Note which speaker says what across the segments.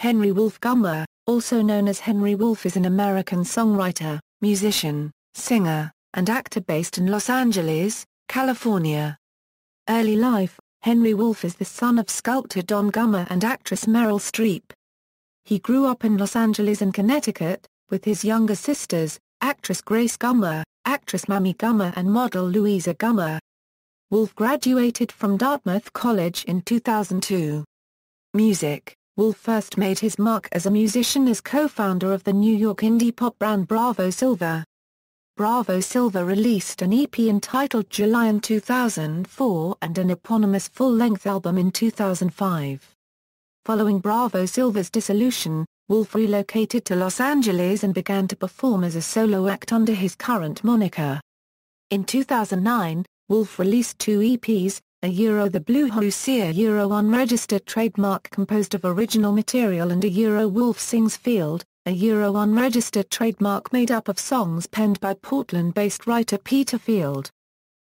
Speaker 1: Henry Wolf Gummer, also known as Henry Wolf is an American songwriter, musician, singer, and actor based in Los Angeles, California. Early life, Henry Wolf is the son of sculptor Don Gummer and actress Meryl Streep. He grew up in Los Angeles and Connecticut, with his younger sisters, actress Grace Gummer, actress Mamie Gummer and model Louisa Gummer. Wolf graduated from Dartmouth College in 2002. Music Wolf first made his mark as a musician as co-founder of the New York indie pop brand Bravo Silva. Bravo Silva released an EP entitled July in 2004 and an eponymous full-length album in 2005. Following Bravo Silva's dissolution, Wolf relocated to Los Angeles and began to perform as a solo act under his current moniker. In 2009, Wolf released two EPs, a euro The Blue Housier euro unregistered trademark composed of original material and a euro Wolf Sings Field, a euro unregistered trademark made up of songs penned by Portland-based writer Peter Field.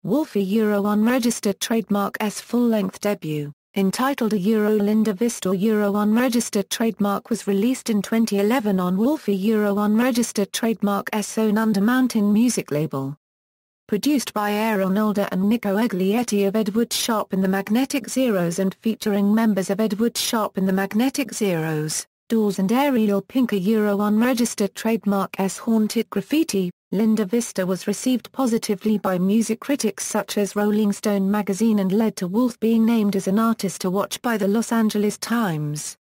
Speaker 1: Wolf a euro unregistered trademark S full-length debut, entitled a euro Linda Vista euro unregistered trademark was released in 2011 on Wolf a euro unregistered trademark S own Mountain music label produced by Aaron Alder and Nico Eglietti of Edward Sharp and the Magnetic Zeros and featuring members of Edward Sharp and the Magnetic Zeros, Doors and Ariel Pink a Euro unregistered trademark S Haunted Graffiti. Linda Vista was received positively by music critics such as Rolling Stone magazine and led to Wolf being named as an artist to watch by the Los Angeles Times.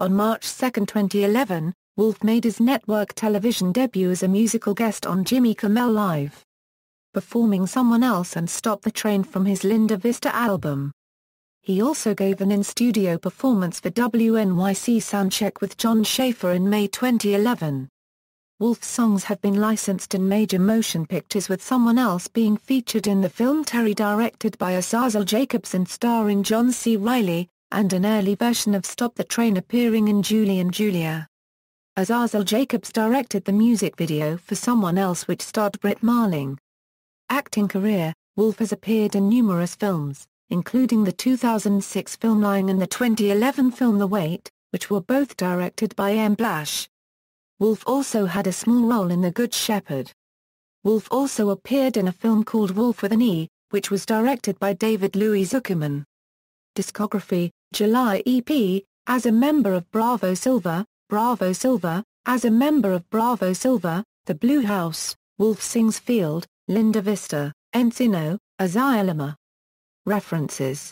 Speaker 1: On March 2, 2011, Wolf made his network television debut as a musical guest on Jimmy Kimmel Live performing Someone Else and Stop the Train from his Linda Vista album. He also gave an in-studio performance for WNYC Soundcheck with John Schaefer in May 2011. Wolf's songs have been licensed in major motion pictures with someone else being featured in the film Terry directed by Azazel Jacobs and starring John C. Reilly, and an early version of Stop the Train appearing in Julie and Julia. Azazel Jacobs directed the music video for Someone Else which starred Britt Marling, Acting career Wolf has appeared in numerous films, including the 2006 film Lying and the 2011 film The Wait, which were both directed by M. Blash. Wolf also had a small role in The Good Shepherd. Wolf also appeared in a film called Wolf with an E, which was directed by David Louis Zuckerman. Discography, July EP, as a member of Bravo Silva, Bravo Silva, as a member of Bravo Silva, The Blue House, Wolf Sings Field, Linda Vista, Encino, Azalema. References